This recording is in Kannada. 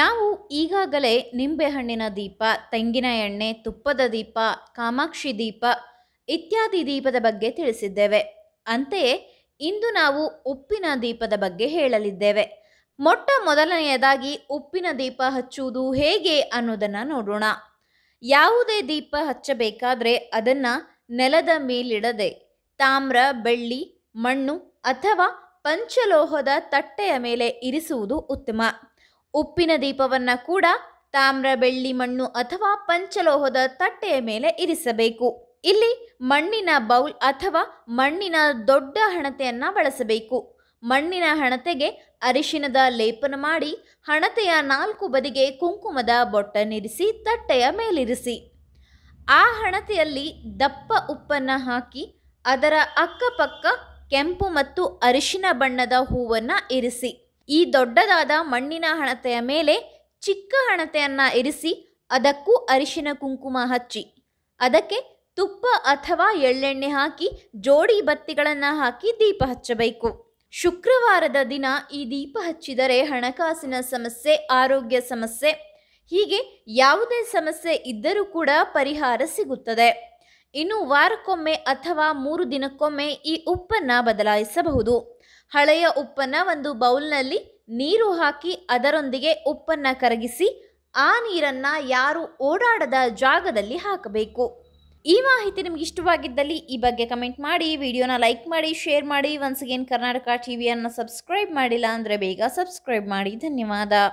ನಾವು ಈಗಾಗಲೇ ನಿಂಬೆಹಣ್ಣಿನ ದೀಪ ತೆಂಗಿನ ಎಣ್ಣೆ ತುಪ್ಪದ ದೀಪ ಕಾಮಾಕ್ಷಿ ದೀಪ ಇತ್ಯಾದಿ ದೀಪದ ಬಗ್ಗೆ ತಿಳಿಸಿದ್ದೇವೆ ಅಂತೆಯೇ ಇಂದು ನಾವು ಉಪ್ಪಿನ ದೀಪದ ಬಗ್ಗೆ ಹೇಳಲಿದ್ದೇವೆ ಮೊಟ್ಟ ಮೊದಲನೆಯದಾಗಿ ಉಪ್ಪಿನ ದೀಪ ಹಚ್ಚುವುದು ಹೇಗೆ ಅನ್ನೋದನ್ನು ನೋಡೋಣ ಯಾವುದೇ ದೀಪ ಹಚ್ಚಬೇಕಾದ್ರೆ ಅದನ್ನು ನೆಲದ ಮೇಲಿಡದೆ ತಾಮ್ರ ಬೆಳ್ಳಿ ಮಣ್ಣು ಅಥವಾ ಪಂಚಲೋಹದ ತಟ್ಟೆಯ ಮೇಲೆ ಇರಿಸುವುದು ಉತ್ತಮ ಉಪ್ಪಿನ ದೀಪವನ್ನು ಕೂಡ ತಾಮ್ರ ಬೆಳ್ಳಿ ಮಣ್ಣು ಅಥವಾ ಪಂಚಲೋಹದ ತಟ್ಟೆಯ ಮೇಲೆ ಇರಿಸಬೇಕು ಇಲ್ಲಿ ಮಣ್ಣಿನ ಬೌಲ್ ಅಥವಾ ಮಣ್ಣಿನ ದೊಡ್ಡ ಹಣತೆಯನ್ನು ಬಳಸಬೇಕು ಮಣ್ಣಿನ ಹಣತೆಗೆ ಅರಿಶಿನದ ಲೇಪನ ಮಾಡಿ ಹಣತೆಯ ನಾಲ್ಕು ಬದಿಗೆ ಕುಂಕುಮದ ಬೊಟ್ಟನ್ನಿರಿಸಿ ತಟ್ಟೆಯ ಮೇಲಿರಿಸಿ ಆ ಹಣತೆಯಲ್ಲಿ ದಪ್ಪ ಉಪ್ಪನ್ನು ಹಾಕಿ ಅದರ ಅಕ್ಕಪಕ್ಕ ಕೆಂಪು ಮತ್ತು ಅರಿಶಿನ ಬಣ್ಣದ ಹೂವನ್ನು ಇರಿಸಿ ಈ ದೊಡ್ಡದಾದ ಮಣ್ಣಿನ ಹಣತೆಯ ಮೇಲೆ ಚಿಕ್ಕ ಹಣತೆಯನ್ನು ಇರಿಸಿ ಅದಕ್ಕೂ ಅರಿಶಿನ ಕುಂಕುಮ ಹಚ್ಚಿ ಅದಕ್ಕೆ ತುಪ್ಪ ಅಥವಾ ಎಳ್ಳೆಣ್ಣೆ ಹಾಕಿ ಜೋಡಿ ಬತ್ತಿಗಳನ್ನು ಹಾಕಿ ದೀಪ ಹಚ್ಚಬೇಕು ಶುಕ್ರವಾರದ ದಿನ ಈ ದೀಪ ಹಚ್ಚಿದರೆ ಹಣಕಾಸಿನ ಸಮಸ್ಯೆ ಆರೋಗ್ಯ ಸಮಸ್ಯೆ ಹೀಗೆ ಯಾವುದೇ ಸಮಸ್ಯೆ ಇದ್ದರೂ ಕೂಡ ಪರಿಹಾರ ಸಿಗುತ್ತದೆ ಇನ್ನು ವಾರಕ್ಕೊಮ್ಮೆ ಅಥವಾ ಮೂರು ದಿನಕ್ಕೊಮ್ಮೆ ಈ ಉಪ್ಪನ್ನು ಬದಲಾಯಿಸಬಹುದು ಹಳೆಯ ಉಪ್ಪನ್ನು ಒಂದು ಬೌಲ್ನಲ್ಲಿ ನೀರು ಹಾಕಿ ಅದರೊಂದಿಗೆ ಉಪ್ಪನ್ನು ಕರಗಿಸಿ ಆ ನೀರನ್ನು ಯಾರು ಓಡಾಡದ ಜಾಗದಲ್ಲಿ ಹಾಕಬೇಕು ಈ ಮಾಹಿತಿ ನಿಮ್ಗೆ ಇಷ್ಟವಾಗಿದ್ದಲ್ಲಿ ಈ ಬಗ್ಗೆ ಕಮೆಂಟ್ ಮಾಡಿ ವಿಡಿಯೋನ ಲೈಕ್ ಮಾಡಿ ಶೇರ್ ಮಾಡಿ ಒನ್ಸ್ ಅಗೇನ್ ಕರ್ನಾಟಕ ಟಿವಿಯನ್ನು ಸಬ್ಸ್ಕ್ರೈಬ್ ಮಾಡಿಲ್ಲ ಅಂದರೆ ಬೇಗ ಸಬ್ಸ್ಕ್ರೈಬ್ ಮಾಡಿ ಧನ್ಯವಾದ